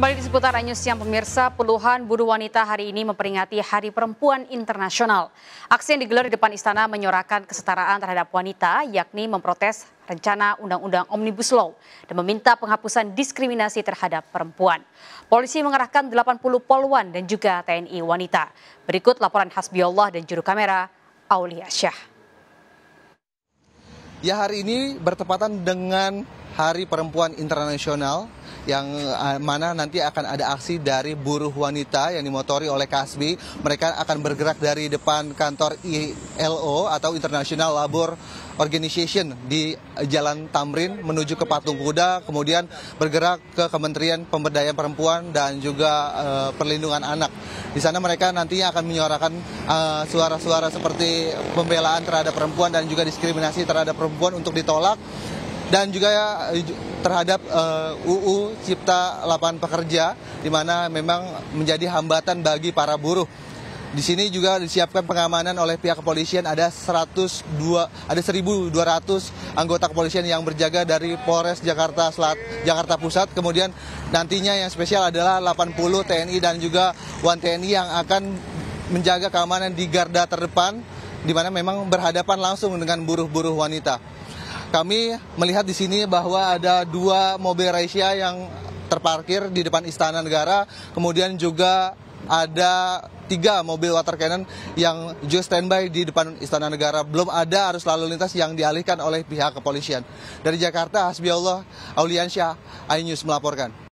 Kembali di seputar News Siang Pemirsa, puluhan buruh wanita hari ini memperingati Hari Perempuan Internasional. Aksi yang digelar di depan istana menyorakan kesetaraan terhadap wanita, yakni memprotes rencana Undang-Undang Omnibus Law dan meminta penghapusan diskriminasi terhadap perempuan. Polisi mengerahkan 80 polwan dan juga TNI wanita. Berikut laporan khas Hasbiullah dan juru kamera Aulia Syah. Ya hari ini bertepatan dengan Hari Perempuan Internasional yang eh, mana nanti akan ada aksi dari buruh wanita yang dimotori oleh Kasbi. Mereka akan bergerak dari depan kantor ILO atau International Labor Organization di Jalan Tamrin menuju ke Patung Kuda, kemudian bergerak ke Kementerian Pemberdayaan Perempuan dan juga uh, Perlindungan Anak. Di sana mereka nantinya akan menyuarakan suara eh, suara-suara seperti pembelaan terhadap perempuan dan juga diskriminasi terhadap perempuan untuk ditolak dan juga ya, terhadap UU eh, Cipta Lapangan Pekerja di mana memang menjadi hambatan bagi para buruh. Di sini juga disiapkan pengamanan oleh pihak kepolisian ada 102 ada 1200 anggota kepolisian yang berjaga dari Polres Jakarta Selat Jakarta Pusat. Kemudian nantinya yang spesial adalah 80 TNI dan juga 1 TNI yang akan menjaga keamanan di garda terdepan di mana memang berhadapan langsung dengan buruh-buruh wanita. Kami melihat di sini bahwa ada dua mobil Raisya yang terparkir di depan Istana Negara, kemudian juga ada tiga mobil water cannon yang just standby di depan Istana Negara. Belum ada arus lalu lintas yang dialihkan oleh pihak kepolisian. Dari Jakarta, Hasbiullah Auliansyah, iNews melaporkan.